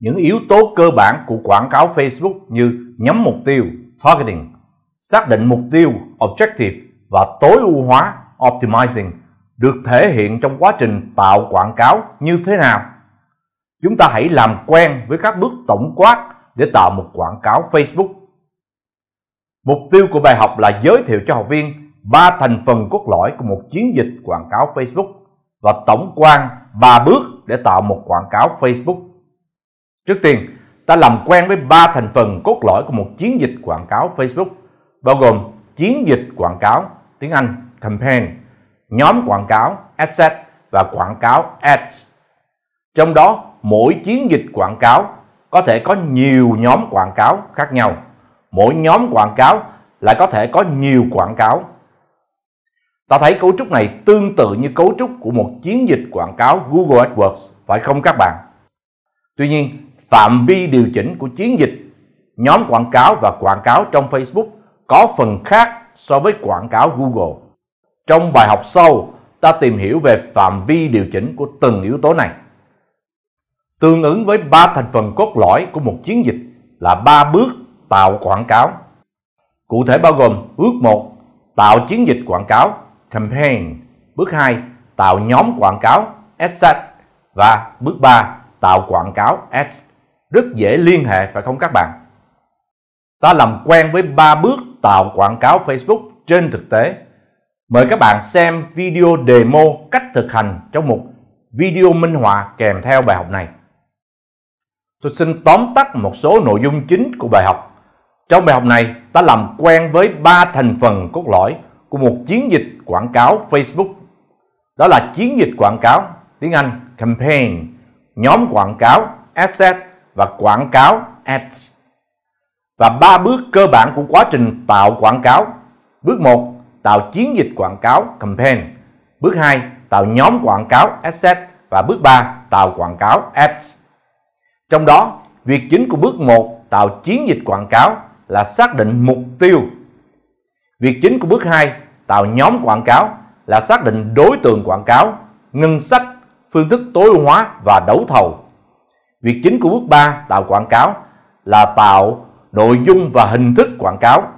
những yếu tố cơ bản của quảng cáo Facebook như nhắm mục tiêu, targeting, xác định mục tiêu, objective và tối ưu hóa, optimizing được thể hiện trong quá trình tạo quảng cáo như thế nào. Chúng ta hãy làm quen với các bước tổng quát để tạo một quảng cáo Facebook. Mục tiêu của bài học là giới thiệu cho học viên ba thành phần cốt lõi của một chiến dịch quảng cáo Facebook và tổng quan ba bước để tạo một quảng cáo Facebook Trước tiên, ta làm quen với ba thành phần cốt lõi của một chiến dịch quảng cáo Facebook, bao gồm chiến dịch quảng cáo tiếng Anh campaign, nhóm quảng cáo asset và quảng cáo ads. Trong đó, mỗi chiến dịch quảng cáo có thể có nhiều nhóm quảng cáo khác nhau. Mỗi nhóm quảng cáo lại có thể có nhiều quảng cáo. Ta thấy cấu trúc này tương tự như cấu trúc của một chiến dịch quảng cáo Google AdWords, phải không các bạn? Tuy nhiên, phạm vi điều chỉnh của chiến dịch nhóm quảng cáo và quảng cáo trong Facebook có phần khác so với quảng cáo Google. Trong bài học sau, ta tìm hiểu về phạm vi điều chỉnh của từng yếu tố này. Tương ứng với ba thành phần cốt lõi của một chiến dịch là ba bước tạo quảng cáo. Cụ thể bao gồm bước 1 tạo chiến dịch quảng cáo campaign, bước 2 tạo nhóm quảng cáo ads set và bước 3 tạo quảng cáo ads rất dễ liên hệ phải không các bạn? Ta làm quen với ba bước tạo quảng cáo Facebook trên thực tế. Mời các bạn xem video demo cách thực hành trong một video minh họa kèm theo bài học này. Tôi xin tóm tắt một số nội dung chính của bài học. Trong bài học này, ta làm quen với ba thành phần cốt lõi của một chiến dịch quảng cáo Facebook. Đó là chiến dịch quảng cáo, tiếng Anh campaign, nhóm quảng cáo, asset và quảng cáo ads. Và ba bước cơ bản của quá trình tạo quảng cáo. Bước 1, tạo chiến dịch quảng cáo campaign. Bước 2, tạo nhóm quảng cáo asset và bước 3, tạo quảng cáo ads. Trong đó, việc chính của bước 1 tạo chiến dịch quảng cáo là xác định mục tiêu. Việc chính của bước 2 tạo nhóm quảng cáo là xác định đối tượng quảng cáo, ngân sách, phương thức tối ưu hóa và đấu thầu. Việc chính của bước 3 tạo quảng cáo là tạo nội dung và hình thức quảng cáo.